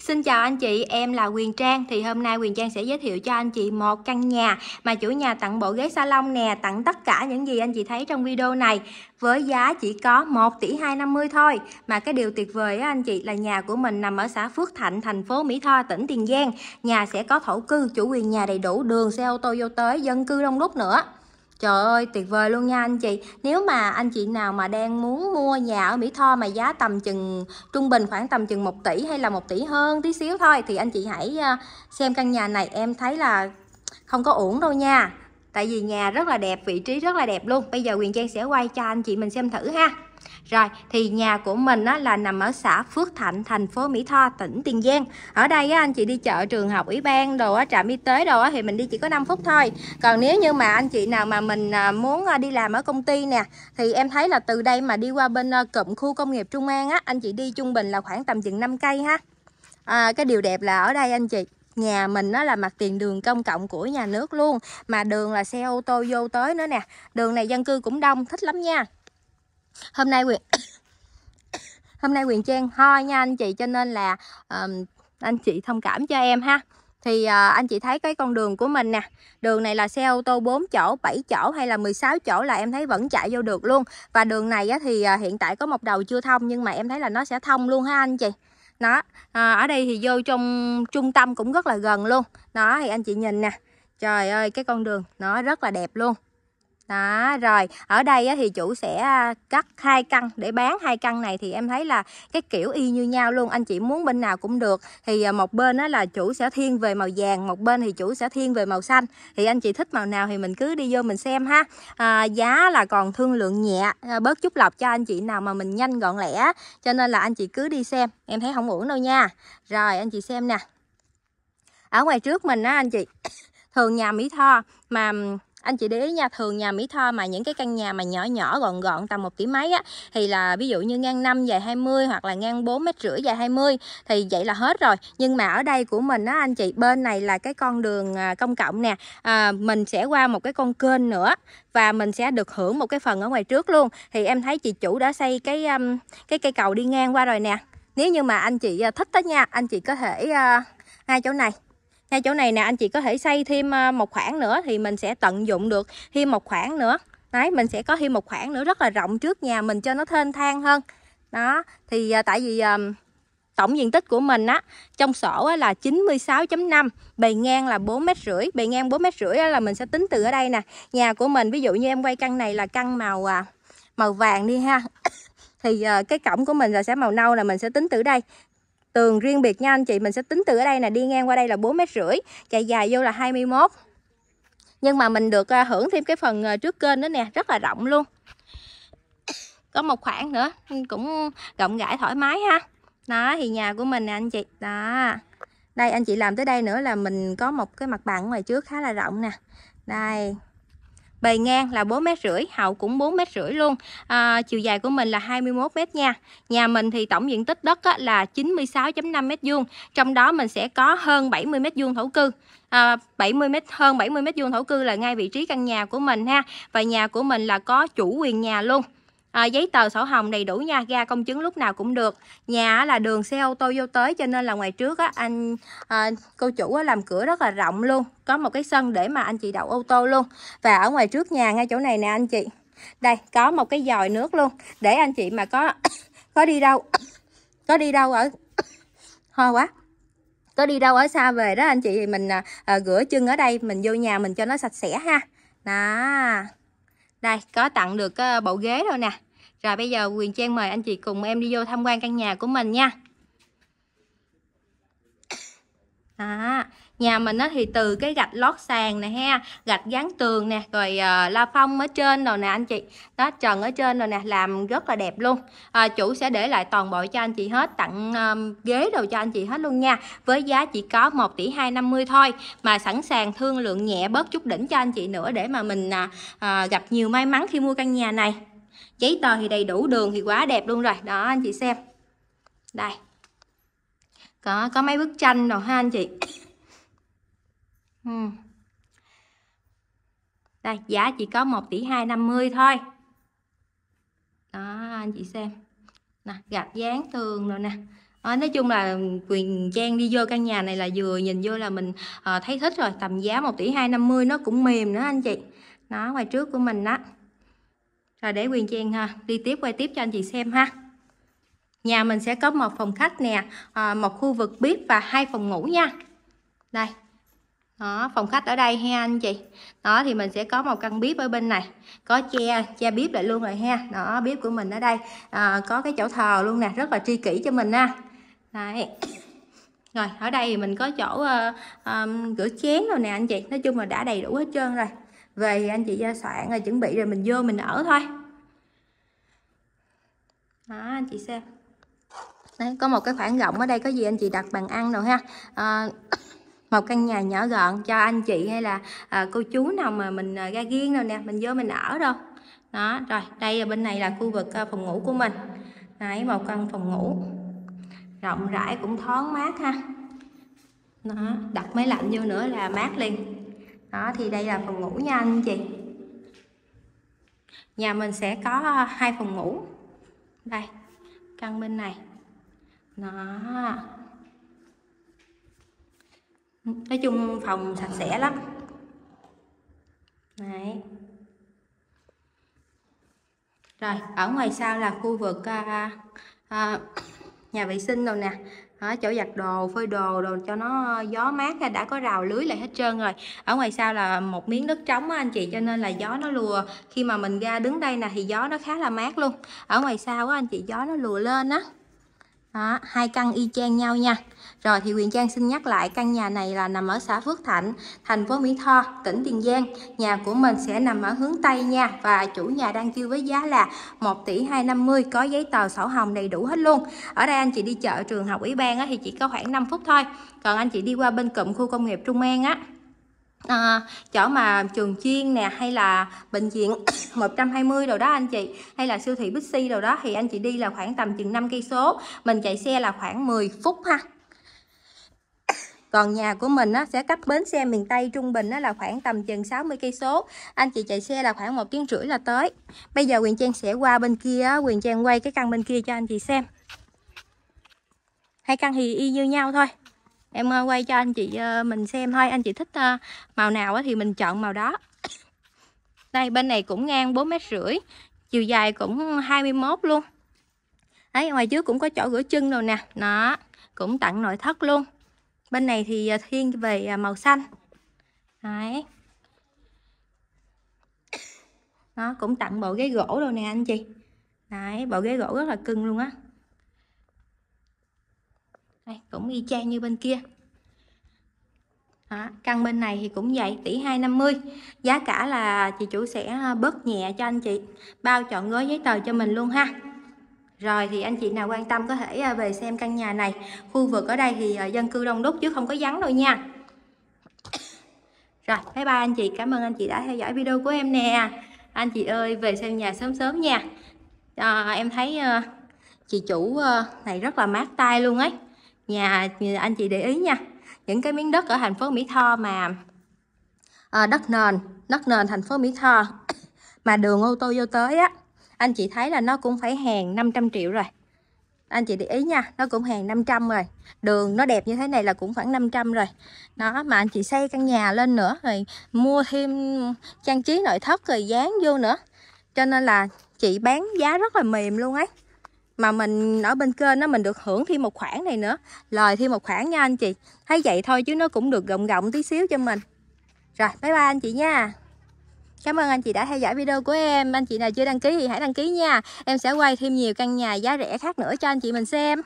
Xin chào anh chị, em là Quyền Trang Thì hôm nay Quyền Trang sẽ giới thiệu cho anh chị một căn nhà Mà chủ nhà tặng bộ ghế salon nè Tặng tất cả những gì anh chị thấy trong video này Với giá chỉ có 1 tỷ 250 thôi Mà cái điều tuyệt vời á anh chị là nhà của mình nằm ở xã Phước Thạnh, thành phố Mỹ Tho, tỉnh Tiền Giang Nhà sẽ có thổ cư, chủ quyền nhà đầy đủ, đường xe ô tô vô tới, dân cư đông đúc nữa Trời ơi, tuyệt vời luôn nha anh chị. Nếu mà anh chị nào mà đang muốn mua nhà ở Mỹ Tho mà giá tầm chừng trung bình khoảng tầm chừng 1 tỷ hay là 1 tỷ hơn tí xíu thôi thì anh chị hãy ờ, xem căn nhà này em thấy là không có uổng đâu nha. Tại vì nhà rất là đẹp, vị trí rất là đẹp luôn. Bây giờ Quyền Trang sẽ quay cho anh chị mình xem thử ha. Rồi thì nhà của mình á, là nằm ở xã Phước Thạnh, thành phố Mỹ Tho, tỉnh Tiền Giang. Ở đây á, anh chị đi chợ trường học, ủy ban đồ á, trạm y tế đồ á, thì mình đi chỉ có 5 phút thôi. Còn nếu như mà anh chị nào mà mình à, muốn à, đi làm ở công ty nè thì em thấy là từ đây mà đi qua bên à, cụm khu công nghiệp Trung An á, anh chị đi trung bình là khoảng tầm chừng 5 cây ha. À, cái điều đẹp là ở đây anh chị nhà mình nó là mặt tiền đường công cộng của nhà nước luôn mà đường là xe ô tô vô tới nữa nè đường này dân cư cũng đông thích lắm nha hôm nay Quyền hôm nay Quyền Trang hoi nha anh chị cho nên là um, anh chị thông cảm cho em ha thì uh, anh chị thấy cái con đường của mình nè đường này là xe ô tô 4 chỗ 7 chỗ hay là 16 chỗ là em thấy vẫn chạy vô được luôn và đường này á, thì uh, hiện tại có một đầu chưa thông nhưng mà em thấy là nó sẽ thông luôn ha anh chị nó à, ờ, ở đây thì vô trong trung tâm cũng rất là gần luôn đó thì anh chị nhìn nè trời ơi cái con đường nó rất là đẹp luôn đó rồi ở đây thì chủ sẽ à, cắt hai căn để bán hai căn này thì em thấy là cái kiểu y như nhau luôn anh chị muốn bên nào cũng được thì à, một bên đó là chủ sẽ thiên về màu vàng một bên thì chủ sẽ thiên về màu xanh thì anh chị thích màu nào thì mình cứ đi vô mình xem ha à, giá là còn thương lượng nhẹ à, bớt chút lọc cho anh chị nào mà mình nhanh gọn lẹ cho nên là anh chị cứ đi xem em thấy không uổng đâu nha rồi anh chị xem nè ở ngoài trước mình á anh chị thường nhà mỹ tho mà anh chị để ý nha thường nhà Mỹ Tho mà những cái căn nhà mà nhỏ nhỏ gọn gọn tầm một tỷ mấy á thì là ví dụ như ngang 5 dài 20 hoặc là ngang 4 mét rưỡi dài 20 thì vậy là hết rồi nhưng mà ở đây của mình á anh chị bên này là cái con đường à, công cộng nè à, mình sẽ qua một cái con kênh nữa và mình sẽ được hưởng một cái phần ở ngoài trước luôn thì em thấy chị chủ đã xây cái um, cái cây cầu đi ngang qua rồi nè nếu như mà anh chị à, thích đó nha anh chị có thể à, ngay chỗ này ngay chỗ này nè anh chị có thể xây thêm à, một khoảng nữa thì mình sẽ tận dụng được thêm một khoảng nữa đấy mình sẽ có thêm một khoảng nữa rất là rộng trước nhà mình cho nó thênh thang hơn đó thì à, tại vì à, tổng diện tích của mình á trong sổ á, là 96.5 bề ngang là 4 mét rưỡi bề ngang 4 mét rưỡi là mình sẽ tính từ ở đây nè nhà của mình ví dụ như em quay căn này là căn màu màu vàng đi ha thì cái cổng của mình là sẽ màu nâu là mình sẽ tính từ đây tường riêng biệt nha anh chị mình sẽ tính từ ở đây nè đi ngang qua đây là bốn mét rưỡi chạy dài vô là 21 nhưng mà mình được à, hưởng thêm cái phần à, trước kênh đó nè rất là rộng luôn có một khoảng nữa cũng rộng rãi thoải mái ha đó thì nhà của mình nè anh chị đó đây anh chị làm tới đây nữa là mình có một cái mặt bằng ngoài trước khá là rộng nè đây bề ngang là 4 mét rưỡi hậu cũng 4 mét rưỡi luôn à, chiều dài của mình là 21 mét nha nhà mình thì tổng diện tích đất á, là 96.5 mét vuông trong đó mình sẽ có hơn 70 mét vuông thổ cư à, 70 mét hơn 70 mét vuông thổ cư là ngay vị trí căn nhà của mình ha và nhà của mình là có chủ quyền nhà luôn à, giấy tờ sổ hồng đầy đủ nha ra công chứng lúc nào cũng được nhà là đường xe ô tô vô tới cho nên là ngoài trước á, anh à, cô chủ á, làm cửa rất là rộng luôn có một cái sân để mà anh chị đậu ô tô luôn và ở ngoài trước nhà ngay chỗ này nè anh chị đây có một cái dòi nước luôn để anh chị mà có có đi đâu có đi đâu ở ho quá có đi đâu ở xa về đó anh chị thì mình à, à, rửa chân ở đây mình vô nhà mình cho nó sạch sẽ ha đó đây có tặng được ờ, bộ ghế đâu nè rồi bây giờ Quyền Trang mời anh chị cùng em đi vô tham quan căn nhà của mình nha. À, nhà mình nó thì từ cái gạch lót sàn nè ha gạch dán tường nè rồi uh, la phong ở trên rồi nè anh chị đó trần ở trên rồi nè làm rất là đẹp luôn à, chủ sẽ để lại toàn bộ cho anh chị hết tặng um, ghế đồ cho anh chị hết luôn nha với giá chỉ có 1 tỷ 250 thôi mà sẵn sàng thương lượng nhẹ bớt chút đỉnh cho anh chị nữa để mà mình uh, gặp nhiều may mắn khi mua căn nhà này giấy tờ thì đầy đủ đường thì quá đẹp luôn rồi đó anh chị xem đây có có mấy bức tranh rồi ha anh chị ừ. đây giá chỉ có 1 tỷ 250 thôi đó anh chị xem nè gạch dán tường rồi nè À, nói chung là quyền trang đi vô căn nhà này là vừa nhìn vô là mình à, thấy thích rồi tầm giá 1 tỷ 250 nó cũng mềm nữa anh chị nó ngoài trước của mình đó rồi để Quyền Trang ha đi tiếp quay tiếp cho anh chị xem ha nhà mình sẽ có một phòng khách nè ờ, một khu vực bếp và hai phòng ngủ nha đây đó, phòng khách ở đây ha anh chị đó thì mình sẽ có một căn bếp ở bên này có che che bếp lại luôn rồi ha đó bếp của mình ở đây à, có cái chỗ thờ luôn nè rất là tri kỷ cho mình nha đấy rồi ở đây thì mình có chỗ uh, um, rửa chén rồi nè anh chị nói chung là đã đầy đủ hết trơn rồi về thì anh chị gia soạn rồi chuẩn bị rồi mình vô mình ở thôi đó anh chị xem Đấy, có một cái khoảng rộng ở đây có gì anh chị đặt bàn ăn rồi ha à, một căn nhà nhỏ gọn cho anh chị hay là à, cô chú nào mà mình à, ra riêng rồi nè mình vô mình ở đâu đó rồi đây là bên này là khu vực à, phòng ngủ của mình Đấy, một căn phòng ngủ rộng rãi cũng thoáng mát ha đó, đặt máy lạnh vô nữa là mát liền đó thì đây là phòng ngủ nha anh chị nhà mình sẽ có ờ, hai phòng ngủ đây căn bên này nó nói chung phòng sạch sẽ lắm Đấy. rồi ở ngoài sau là khu vực à, à, nhà vệ sinh rồi nè hả chỗ giặt đồ phơi đồ đồ cho nó ờ, gió mát ha, đã có rào lưới lại hết trơn rồi ở ngoài sau là một miếng đất trống á anh chị cho nên là gió nó lùa khi mà mình ra đứng đây nè thì gió nó khá là mát luôn ở ngoài sau á anh chị gió nó lùa lên á đó hai căn y chang nhau nha rồi thì Quyền Trang xin nhắc lại căn nhà này là nằm ở xã Phước Thạnh, thành phố Mỹ Tho, tỉnh Tiền Giang. Nhà của mình sẽ nằm ở hướng Tây nha và chủ nhà đang kêu với giá là 1 tỷ hai 250 có giấy tờ sổ hồng đầy đủ hết luôn. Ở đây anh chị đi chợ trường học ủy ban á, thì chỉ có khoảng 5 phút thôi. Còn anh chị đi qua bên cụm khu công nghiệp Trung An á à, chỗ mà trường chuyên nè hay là bệnh viện 120 rồi đó anh chị hay là siêu thị Bixi rồi đó thì anh chị đi là khoảng tầm chừng 5 cây số mình chạy xe là khoảng 10 phút ha còn nhà của mình á, sẽ cách bến xe miền Tây trung bình á, là khoảng tầm chừng 60 cây số. Anh chị chạy xe là khoảng một tiếng rưỡi là tới. Bây giờ Quyền Trang sẽ qua bên kia, á, Quyền Trang quay cái căn bên kia cho anh chị xem. Hai căn thì y như nhau thôi em ờ, quay cho anh chị ờ, mình xem thôi anh chị thích ờ, màu nào thì mình chọn màu đó đây bên này cũng ngang bốn mét rưỡi chiều dài cũng 21 luôn đấy ngoài trước cũng có chỗ rửa chân rồi nè nó cũng tặng nội thất luôn bên này thì thiên về màu xanh đấy nó cũng tặng bộ ghế gỗ rồi nè anh chị đấy bộ ghế gỗ rất là cưng luôn á này cũng y chang như bên kia đó, căn bên này thì cũng vậy tỷ 250 giá cả là chị chủ sẽ à, bớt nhẹ cho anh chị bao chọn gói giấy tờ cho mình luôn ha rồi thì anh chị nào quan tâm có thể à, về xem căn nhà này khu vực ở đây thì à, dân cư đông đúc chứ không có vắng đâu nha rồi bye bye anh chị cảm ơn anh chị đã theo dõi video của em nè anh chị ơi về xem nhà sớm sớm nha à, em thấy uh, chị chủ uh, này rất là mát tay luôn ấy nhà anh chị để ý nha những cái miếng đất ở thành phố Mỹ Tho mà à, đất nền đất nền thành phố Mỹ Tho mà đường ô tô vô tới á anh chị thấy là nó cũng phải hàng 500 triệu rồi anh chị để ý nha nó cũng hàng 500 rồi đường nó đẹp như thế này là cũng khoảng 500 rồi nó mà anh chị xây căn nhà lên nữa rồi mua thêm trang trí nội thất rồi dán vô nữa cho nên là chị bán giá rất là mềm luôn ấy mà mình ở bên kênh nó mình được hưởng thêm một khoản này nữa lời thêm một khoản nha anh chị thấy vậy thôi chứ nó cũng được gọng gọng tí xíu cho mình rồi bye bye anh chị nha Cảm ơn anh chị đã theo dõi video của em Anh chị nào chưa đăng ký thì hãy đăng ký nha Em sẽ quay thêm nhiều căn nhà giá rẻ khác nữa cho anh chị mình xem